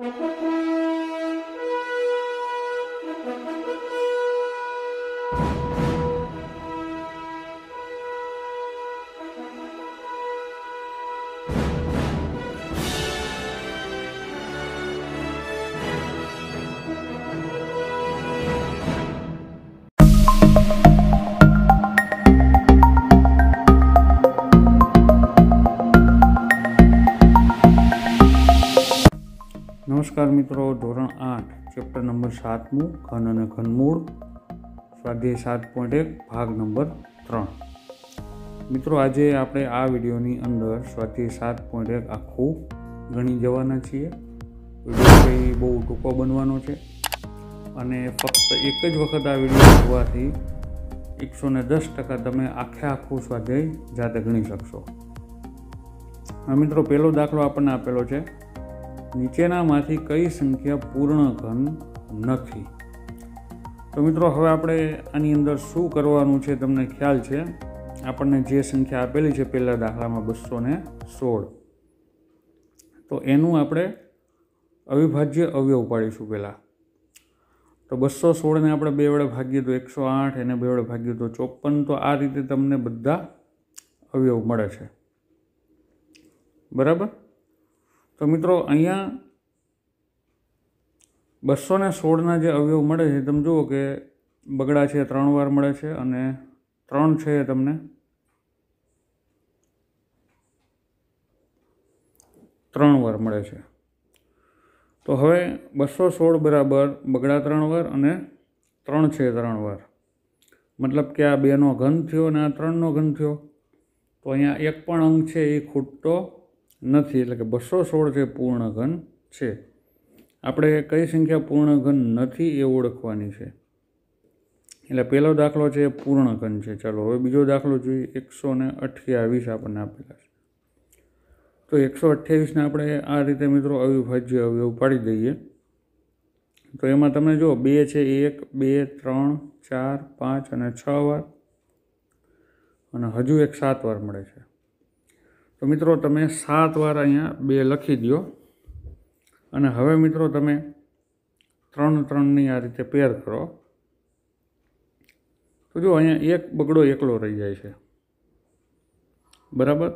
Thank mm-hmm. you. નમસ્કાર મિત્રો ધોરણ આઠ ચેપ્ટર નંબર સાતમું ઘન અને ઘનમૂળ સ્વાધ્યાય સાત પોઈન્ટ એક ભાગ નંબર ત્રણ મિત્રો આજે આપણે આ વિડીયોની અંદર સ્વાધ્યાય સાત પોઈન્ટ એક આખું ગણી જવાના છીએ વિડીયો કંઈ બહુ ટૂંકો બનવાનો છે અને ફક્ત એક જ વખત આ વિડીયો જોવાથી એકસો ને દસ ટકા તમે આખે આખું સ્વાધ્યાય જાતે ગણી શકશો મિત્રો પહેલો દાખલો આપણને આપેલો છે નીચેનામાંથી કઈ સંખ્યા પૂર્ણ ઘન નથી તો મિત્રો હવે આપણે આની અંદર શું કરવાનું છે તમને ખ્યાલ છે આપણને જે સંખ્યા આપેલી છે પહેલાં દાખલામાં બસો ને સોળ તો એનું આપણે અવિભાજ્ય અવયવ પાડીશું પહેલાં તો બસો સોળને આપણે બે વડે ભાગીએ તો એકસો આઠ એને બે વડે ભાગીએ તો ચોપન તો આ રીતે તમને બધા અવયવ મળે છે બરાબર તો મિત્રો અહીંયા બસો ને સોળના જે અવયવ મળે છે તમે જુઓ કે બગડા છે ત્રણ વાર મળે છે અને ત્રણ છે તમને ત્રણ વાર મળે છે તો હવે બસો સોળ બરાબર બગડા ત્રણ વાર અને ત્રણ છે ત્રણ વાર મતલબ કે આ બેનો ઘન થયો અને આ ત્રણનો ઘન થયો તો અહીંયા એક પણ અંક છે એ ખૂટતો નથી એટલે કે બસો સોળ જે પૂર્ણઘન છે આપણે કઈ સંખ્યા પૂર્ણઘન નથી એ ઓળખવાની છે એટલે પહેલો દાખલો છે એ પૂર્ણઘન છે ચાલો હવે બીજો દાખલો જોઈએ એકસો ને અઠ્યાવીસ આપણને આપેલા છે તો એકસો અઠ્યાવીસને આપણે આ રીતે મિત્રો અવિભાજ્ય અવયવ પાડી દઈએ તો એમાં તમે જુઓ બે છે એક બે ત્રણ ચાર પાંચ અને છ વાર અને હજુ એક સાત વાર મળે છે તો મિત્રો તમે સાત વાર અહીંયા બે લખી દો અને હવે મિત્રો તમે ત્રણ ત્રણની આ રીતે પેર કરો તો જો અહીંયા એક બગડો એકલો રહી જાય છે બરાબર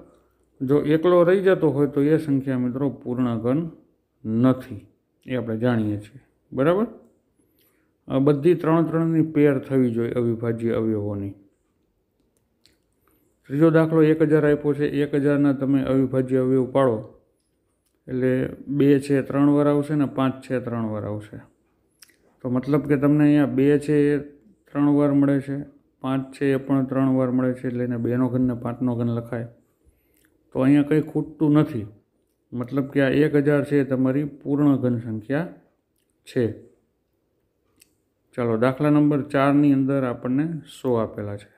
જો એકલો રહી જતો હોય તો એ સંખ્યા મિત્રો પૂર્ણઘન નથી એ આપણે જાણીએ છીએ બરાબર બધી ત્રણ ત્રણની પેર થવી જોઈએ અવિભાજ્ય અવયવોની ત્રીજો દાખલો એક હજાર આપ્યો છે એક હજારના તમે અવિભાજ્ય અવયવ પાડો એટલે બે છે ત્રણ વાર આવશે ને પાંચ છે ત્રણ વાર આવશે તો મતલબ કે તમને અહીંયા બે છે એ ત્રણ વાર મળે છે પાંચ છે એ પણ ત્રણ વાર મળે છે એટલે એને બેનો ઘન ને પાંચનો ઘન લખાય તો અહીંયા કંઈ ખૂટતું નથી મતલબ કે આ એક હજાર છે એ તમારી પૂર્ણ ઘન સંખ્યા છે ચાલો દાખલા નંબર ચારની અંદર આપણને સો આપેલા છે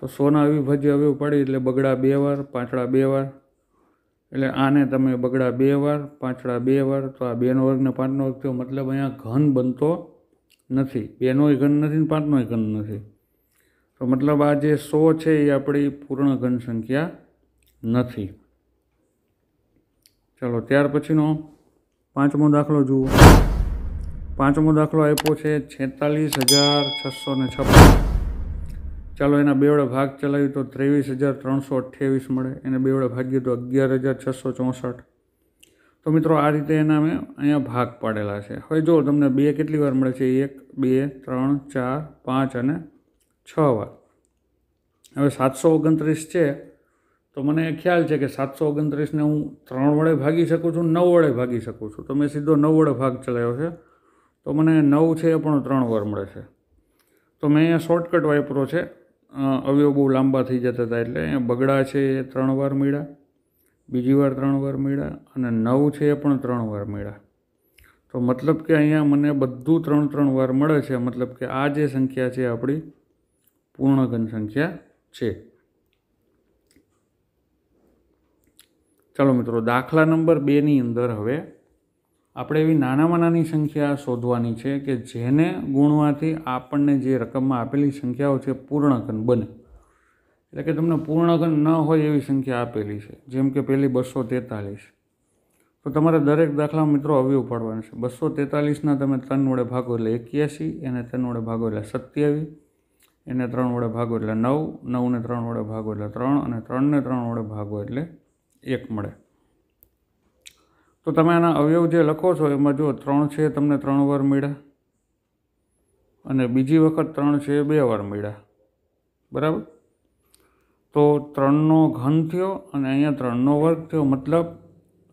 તો સોના અવિભાજ્ય અવયવ પાડી એટલે બગડા બે વાર પાંચડા બે વાર એટલે આને તમે બગડા બે વાર પાંચડા બે વાર તો આ બેનો વર્ગને પાંચનો વર્ગ થયો મતલબ અહીંયા ઘન બનતો નથી બેનોય ઘન નથી ને પાંચનોય ઘન નથી તો મતલબ આ જે સો છે એ આપણી પૂર્ણ ઘન સંખ્યા નથી ચલો ત્યાર પછીનો પાંચમો દાખલો જુઓ પાંચમો દાખલો આપ્યો છે છેતાલીસ હજાર છસો ને છપ્પન ચાલો એના બેવડે ભાગ ચલાવ્યું તો ત્રેવીસ હજાર ત્રણસો અઠ્યાવીસ મળે એને બેવડે ભાગીએ તો અગિયાર હજાર છસો ચોસઠ તો મિત્રો આ રીતે એના મેં અહીંયા ભાગ પાડેલા છે હવે જો તમને બે કેટલી વાર મળે છે એક બે ત્રણ ચાર પાંચ અને છ વાર હવે સાતસો ઓગણત્રીસ છે તો મને ખ્યાલ છે કે સાતસો ઓગણત્રીસને હું ત્રણ વડે ભાગી શકું છું નવ વડે ભાગી શકું છું તો મેં સીધો નવ વડે ભાગ ચલાવ્યો છે તો મને નવ છે એ પણ ત્રણ વાર મળે છે તો મેં અહીંયા શોર્ટકટ વાપરો છે અવયવ બહુ લાંબા થઈ જતા હતા એટલે અહીંયા બગડા છે એ ત્રણ વાર મળ્યા બીજી વાર ત્રણ વાર મળ્યા અને નવ છે એ પણ ત્રણ વાર મળ્યા તો મતલબ કે અહીંયા મને બધું ત્રણ ત્રણ વાર મળે છે મતલબ કે આ જે સંખ્યા છે આપણી પૂર્ણઘન સંખ્યા છે ચાલો મિત્રો દાખલા નંબર બેની અંદર હવે આપણે એવી નાનામાં નાની સંખ્યા શોધવાની છે કે જેને ગુણવાથી આપણને જે રકમમાં આપેલી સંખ્યાઓ છે પૂર્ણઘન બને એટલે કે તમને પૂર્ણઘન ન હોય એવી સંખ્યા આપેલી છે જેમ કે પહેલી બસો તેતાલીસ તો તમારે દરેક દાખલા મિત્રો હવે ઉપાડવાના છે બસો તેતાલીસના તમે ત્રણ વડે ભાગો એટલે એક્યાસી એને ત્રણ વડે ભાગો એટલે સત્યાવીસ એને ત્રણ વડે ભાગો એટલે નવ નવને ત્રણ વડે ભાગો એટલે ત્રણ અને ત્રણને ત્રણ વડે ભાગો એટલે એક મળે તો તમે આના અવયવ જે લખો છો એમાં જો ત્રણ છે તમને ત્રણ વાર મળ્યા અને બીજી વખત ત્રણ છે બે વાર મળ્યા બરાબર તો ત્રણનો ઘન થયો અને અહીંયા ત્રણનો વર્ગ થયો મતલબ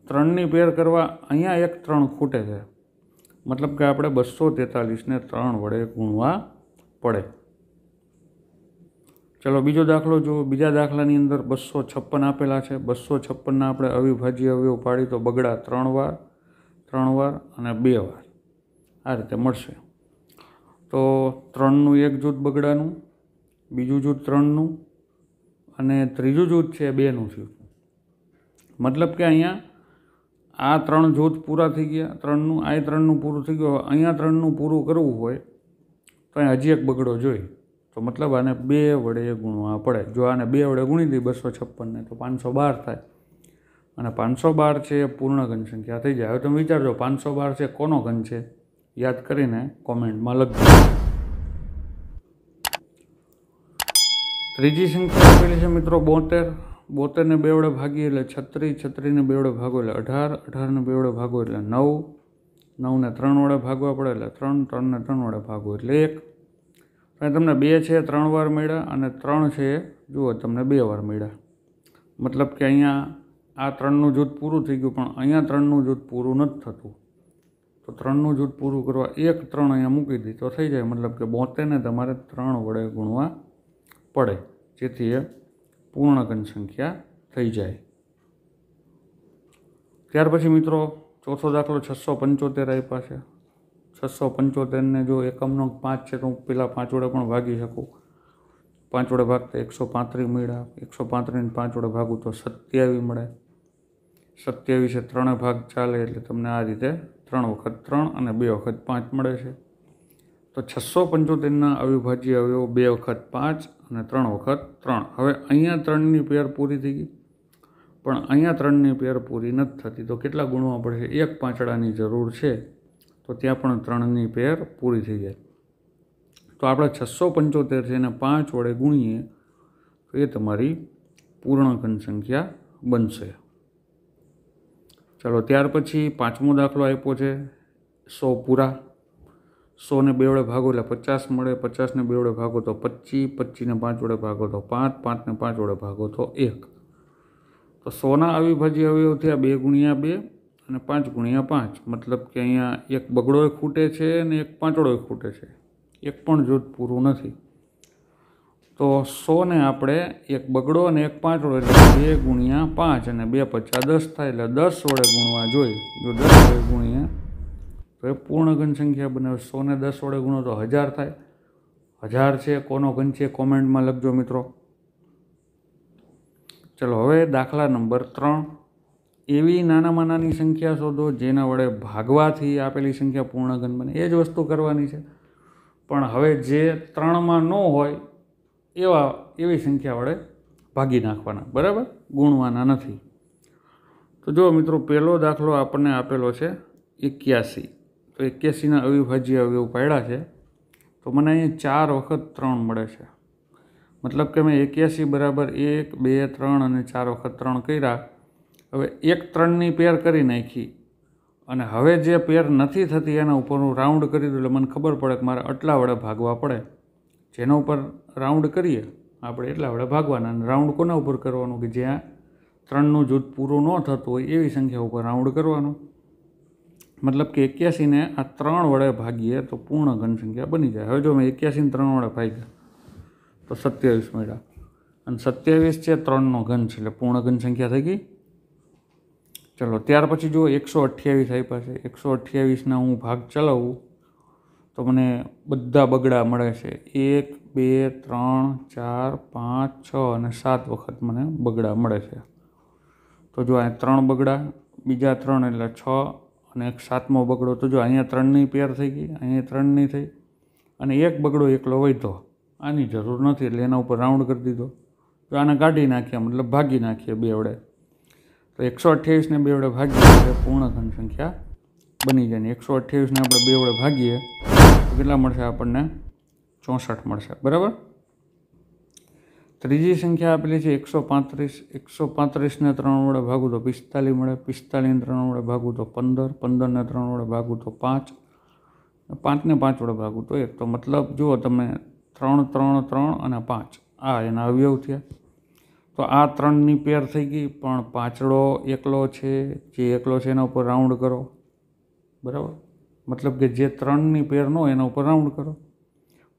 ત્રણની પેર કરવા અહીંયા એક ત્રણ ખૂટે છે મતલબ કે આપણે બસો તેતાલીસને ત્રણ વડે ગુણવા પડે ચલો બીજો દાખલો જુઓ બીજા દાખલાની અંદર બસો છપ્પન આપેલા છે બસો છપ્પનના આપણે અવિભાજ્ય અવયવ પાડી તો બગડા ત્રણ વાર ત્રણ વાર અને બે વાર આ રીતે મળશે તો ત્રણનું એક જૂથ બગડાનું બીજું જૂથ ત્રણનું અને ત્રીજું જૂથ છે બેનું જૂથ મતલબ કે અહીંયા આ ત્રણ જૂથ પૂરા થઈ ગયા ત્રણનું આ ત્રણનું પૂરું થઈ ગયું અહીંયા ત્રણનું પૂરું કરવું હોય તો અહીં હજી એક બગડો જોઈએ તો મતલબ આને બે વડે ગુણવા પડે જો આને બે વડે ગુણી દઈએ બસો છપ્પનને તો પાંચસો બાર થાય અને પાંચસો બાર છે એ પૂર્ણ ઘન સંખ્યા થઈ જાય હવે તમે વિચારજો પાંચસો બાર છે કોનો ઘન છે યાદ કરીને કોમેન્ટમાં લખજો ત્રીજી સંખ્યા આપેલી છે મિત્રો બોતેર બોતેરને બે વડે ભાગીએ એટલે છત્રીસ છત્રીને બે વડે ભાગો એટલે અઢાર અઢારને બે વડે ભાગો એટલે નવ નવને ત્રણ વડે ભાગવા પડે એટલે ત્રણ ત્રણને ત્રણ વડે ભાગો એટલે એક પણ તમને બે છે ત્રણ વાર મળ્યા અને ત્રણ છે જુઓ તમને બે વાર મળ્યા મતલબ કે અહીંયા આ ત્રણનું જૂથ પૂરું થઈ ગયું પણ અહીંયા ત્રણનું જૂથ પૂરું નથી થતું તો ત્રણનું જૂથ પૂરું કરવા એક ત્રણ અહીંયા મૂકી દી તો થઈ જાય મતલબ કે બોતેરને તમારે ત્રણ વડે ગુણવા પડે જેથી એ પૂર્ણગણ સંખ્યા થઈ જાય ત્યાર પછી મિત્રો ચોથો દાખલો છસો પંચોતેર આપ્યા છે છસો પંચોતેરને જો એકમનો પાંચ છે તો હું પેલા પાંચ વડે પણ ભાગી શકું પાંચ વડે ભાગતા એકસો પાંત્રીસ મળ્યા એકસો પાંત્રીસને પાંચ વડે ભાગું તો સત્યાવી મળે સત્યાવીસે ત્રણે ભાગ ચાલે એટલે તમને આ રીતે ત્રણ વખત ત્રણ અને બે વખત પાંચ મળે છે તો છસો પંચોતેરના અવિભાજ્ય અવયવો બે વખત પાંચ અને ત્રણ વખત ત્રણ હવે અહીંયા ત્રણની પેર પૂરી થઈ ગઈ પણ અહીંયા ત્રણની પેર પૂરી નથી થતી તો કેટલા ગુણવા પડશે એક પાંચડાની જરૂર છે તો ત્યાં પણ ત્રણની પેર પૂરી થઈ જાય તો આપણે છસો પંચોતેર છે એને પાંચ વડે ગુણીએ તો એ તમારી પૂર્ણકન સંખ્યા બનશે ચાલો ત્યાર પછી પાંચમો દાખલો આપ્યો છે સો પૂરા સોને બે વડે ભાગો એટલે પચાસ મળે પચાસને બે વડે ભાગો તો પચીસ પચીસને પાંચ વડે ભાગો તો પાંચ પાંચને પાંચ વડે ભાગો તો એક તો સોના અવિભાજ્ય અવયવથી આ બે ગુણ્યા બે અને પાંચ ગુણ્યા પાંચ મતલબ કે અહીંયા એક બગડોય ખૂટે છે અને એક પાંચડોય ખૂટે છે એક પણ જૂથ પૂરું નથી તો સોને આપણે એક બગડો અને એક પાંચડો એટલે બે ગુણ્યા પાંચ અને બે પચાસ દસ થાય એટલે દસ વડે ગુણવા જોઈએ જો દસ વડે ગુણ્યા તો એ પૂર્ણ પૂર્ણઘન સંખ્યા બને સોને દસ વડે ગુણો તો હજાર થાય હજાર છે કોનો ઘન છે કોમેન્ટમાં લખજો મિત્રો ચલો હવે દાખલા નંબર ત્રણ એવી નાનામાં નાની સંખ્યા શોધો જેના વડે ભાગવાથી આપેલી સંખ્યા પૂર્ણગન બને એ જ વસ્તુ કરવાની છે પણ હવે જે ત્રણમાં ન હોય એવા એવી સંખ્યા વડે ભાગી નાખવાના બરાબર ગુણવાના નથી તો જો મિત્રો પહેલો દાખલો આપણને આપેલો છે એક્યાસી તો એક્યાસીના અવિભાજ્ય અવયવ પાડ્યા છે તો મને અહીં ચાર વખત ત્રણ મળે છે મતલબ કે મેં એક્યાસી બરાબર એક બે ત્રણ અને ચાર વખત ત્રણ કર્યા હવે એક ત્રણની પેર કરી નાખી અને હવે જે પેર નથી થતી એના ઉપર હું રાઉન્ડ કરી દઉં એટલે મને ખબર પડે કે મારે આટલા વડે ભાગવા પડે જેના ઉપર રાઉન્ડ કરીએ આપણે એટલા વડે ભાગવાના અને રાઉન્ડ કોના ઉપર કરવાનું કે જ્યાં ત્રણનું જૂથ પૂરું ન થતું હોય એવી સંખ્યા ઉપર રાઉન્ડ કરવાનું મતલબ કે એક્યાસીને આ ત્રણ વડે ભાગીએ તો પૂર્ણ ઘન સંખ્યા બની જાય હવે જો મેં એક્યાસીને ત્રણ વડે ભાગ્યા તો સત્યાવીસ મળ્યા અને સત્યાવીસ છે ત્રણનો ઘન છે એટલે પૂર્ણ ઘન સંખ્યા થઈ ગઈ ચલો ત્યાર પછી જો એકસો અઠ્યાવીસ આપ્યા છે એકસો અઠ્યાવીસના હું ભાગ ચલાવું તો મને બધા બગડા મળે છે એક બે ત્રણ ચાર પાંચ છ અને સાત વખત મને બગડા મળે છે તો જો અહીંયા ત્રણ બગડા બીજા ત્રણ એટલે છ અને એક સાતમો બગડો તો જો અહીંયા ત્રણની પેર થઈ ગઈ અહીંયા ત્રણની થઈ અને એક બગડો એકલો વધ્યો આની જરૂર નથી એટલે એના ઉપર રાઉન્ડ કરી દીધો તો આને કાઢી નાખ્યા મતલબ ભાગી નાખીએ બેવડે તો એકસો અઠ્યાવીસને બે વડે ભાગીએ એટલે પૂર્ણઘન સંખ્યા બની જાય ને એકસો અઠ્યાવીસને આપણે બે વડે ભાગીએ તો કેટલા મળશે આપણને ચોસઠ મળશે બરાબર ત્રીજી સંખ્યા આપેલી છે એકસો પાંત્રીસ એકસો પાંત્રીસને ત્રણ વડે ભાગું તો પિસ્તાલીસ મળે પિસ્તાલીસને ત્રણ વડે ભાગું તો પંદર પંદરને ત્રણ વડે ભાગું તો પાંચ પાંચને પાંચ વડે ભાગું તો એક તો મતલબ જુઓ તમે ત્રણ ત્રણ ત્રણ અને પાંચ આ એના અવયવ થયા તો આ ત્રણની પેર થઈ ગઈ પણ પાછળો એકલો છે જે એકલો છે એના ઉપર રાઉન્ડ કરો બરાબર મતલબ કે જે ત્રણની પેરનો હોય એના ઉપર રાઉન્ડ કરો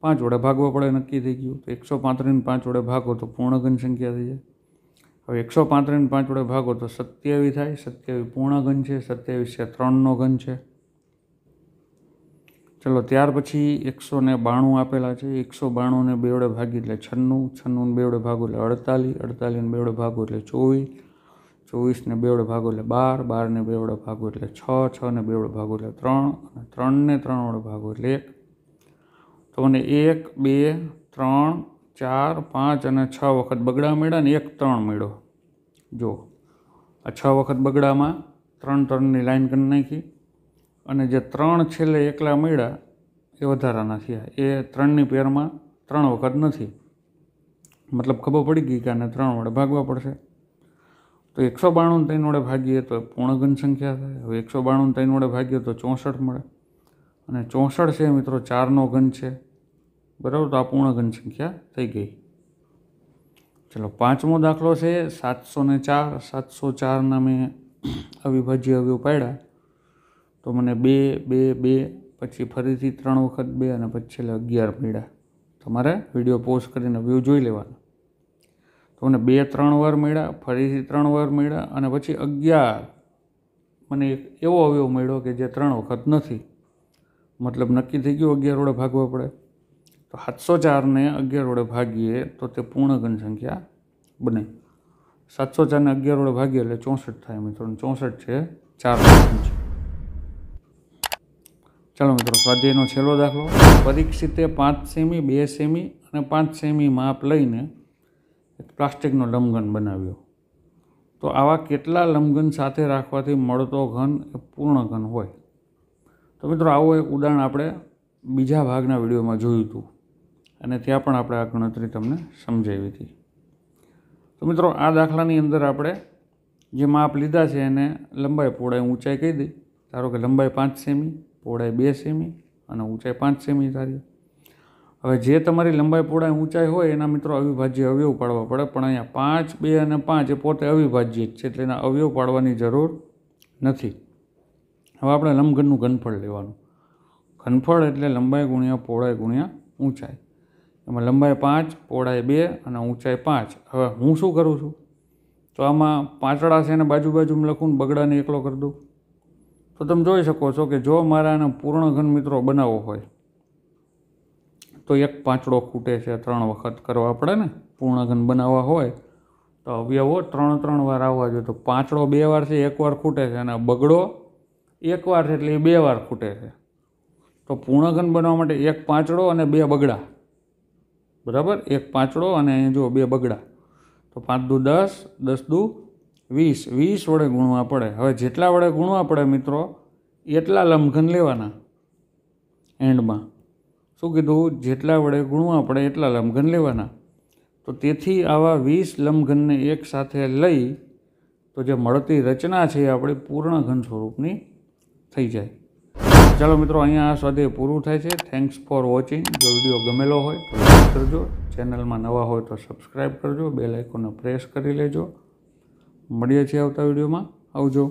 પાંચ વડે ભાગવા પડે નક્કી થઈ ગયું તો એકસો પાંત્રીસને પાંચ વડે ભાગો તો પૂર્ણઘન સંખ્યા થઈ જાય હવે એકસો પાંત્રીસને પાંચ વડે ભાગો તો સત્યાવી થાય સત્યાવી પૂર્ણઘન છે સત્યાવીસ છે ત્રણનો ઘન છે ચલો ત્યાર પછી એકસો ને બાણું આપેલા છે એકસો બાણુંને બે વડે ભાગી એટલે છન્નું છન્નું બે વડે ભાગો એટલે અડતાલીસ અડતાલીસને બે વડે ભાગો એટલે ચોવીસ ચોવીસને બે વડે ભાગો એટલે બાર બારને બે વડે ભાગો એટલે છ છ ને વડે ભાગો એટલે ત્રણ અને ત્રણને ત્રણ વડે ભાગો એટલે એક તો મને એક બે ત્રણ ચાર પાંચ અને છ વખત બગડા મેળ્યા ને એક ત્રણ મેળો જો આ છ વખત બગડામાં ત્રણ ત્રણની લાઇન કરી નાખી અને જે ત્રણ છેલ્લે એકલા મળ્યા એ વધારાના થયા એ ત્રણની પેરમાં ત્રણ વખત નથી મતલબ ખબર પડી ગઈ કે આને ત્રણ વડે ભાગવા પડશે તો એકસો બાણું ત્રણ વડે ભાગીએ તો પૂર્ણગન સંખ્યા થાય હવે એકસો બાણું ત્રણ વડે ભાગીએ તો ચોસઠ મળે અને ચોસઠ છે મિત્રો ચારનો ઘન છે બરાબર તો આ પૂર્ણઘન સંખ્યા થઈ ગઈ ચલો પાંચમો દાખલો છે સાતસો ને ચાર સાતસો ચારના મેં અવિભાજ્ય અવયવ પાડ્યા તો મને બે બે બે પછી ફરીથી ત્રણ વખત બે અને પછી છેલ્લે અગિયાર મળ્યા તમારે વિડીયો પોસ્ટ કરીને વ્યૂ જોઈ લેવાનો તો મને બે ત્રણ વાર મળ્યા ફરીથી ત્રણ વાર મળ્યા અને પછી અગિયાર મને એક એવો અવયવ મળ્યો કે જે ત્રણ વખત નથી મતલબ નક્કી થઈ ગયું અગિયાર વડે ભાગવા પડે તો સાતસો ચારને અગિયાર વડે ભાગીએ તો તે પૂર્ણગણ સંખ્યા બને સાતસો ચારને અગિયાર વડે ભાગીએ એટલે ચોસઠ થાય મિત્રો ચોસઠ છે ચાર છે ચાલો મિત્રો સ્વાધ્યાયનો છેલ્લો દાખલો પરીક્ષિતે પાંચ સેમી બે સેમી અને પાંચ સેમી માપ લઈને એક પ્લાસ્ટિકનો લમઘન બનાવ્યો તો આવા કેટલા લમઘન સાથે રાખવાથી મળતો ઘન એ પૂર્ણ ઘન હોય તો મિત્રો આવું એક ઉદાહરણ આપણે બીજા ભાગના વિડીયોમાં જોયું હતું અને ત્યાં પણ આપણે આ ગણતરી તમને સમજાવી હતી તો મિત્રો આ દાખલાની અંદર આપણે જે માપ લીધા છે એને લંબાઈ પહોળાઈ ઊંચાઈ કહી દઈ ધારો કે લંબાઈ પાંચ સેમી પહોળાઈ બે સેમી અને ઊંચાઈ પાંચ સેમી ધારી હવે જે તમારી લંબાઈ પહોળાઈ ઊંચાઈ હોય એના મિત્રો અવિભાજ્ય અવયવ પાડવા પડે પણ અહીંયા પાંચ બે અને પાંચ એ પોતે અવિભાજ્ય જ છે એટલે એના અવયવ પાડવાની જરૂર નથી હવે આપણે લંબઘનનું ઘનફળ લેવાનું ઘનફળ એટલે લંબાઈ ગુણ્યા પહોળાઈ ગુણ્યા ઊંચાઈ એમાં લંબાઈ પાંચ પહોળાઈ બે અને ઊંચાઈ પાંચ હવે હું શું કરું છું તો આમાં પાંચડા છે એને બાજુ બાજુમાં લખું ને બગડાને એકલો કરી દઉં તો તમે જોઈ શકો છો કે જો મારા આના પૂર્ણઘન મિત્રો બનાવવો હોય તો એક પાંચડો ખૂટે છે ત્રણ વખત કરવા પડે ને પૂર્ણઘન બનાવવા હોય તો અવયવો ત્રણ ત્રણ વાર આવવા જોઈએ તો પાંચડો બે વાર છે એક વાર ખૂટે છે અને બગડો એક વાર છે એટલે એ બે વાર ખૂટે છે તો પૂર્ણઘન બનાવવા માટે એક પાંચડો અને બે બગડા બરાબર એક પાંચડો અને જો બે બગડા તો પાંચ દુ દસ દસ દુ વીસ વીસ વડે ગુણવા પડે હવે જેટલા વડે ગુણવા પડે મિત્રો એટલા લંબઘન લેવાના એન્ડમાં શું કીધું જેટલા વડે ગુણવા પડે એટલા લંબઘન લેવાના તો તેથી આવા વીસ લંબઘનને એક સાથે લઈ તો જે મળતી રચના છે એ આપણી પૂર્ણ ઘન સ્વરૂપની થઈ જાય ચાલો મિત્રો અહીંયા આ સ્વાધ્યાય પૂરું થાય છે થેન્ક્સ ફોર વોચિંગ જો વિડીયો ગમેલો હોય તો લાઈક કરજો ચેનલમાં નવા હોય તો સબસ્ક્રાઈબ કરજો બે આઇકોનને પ્રેસ કરી લેજો મળીએ છીએ આવતા વિડીયોમાં આવજો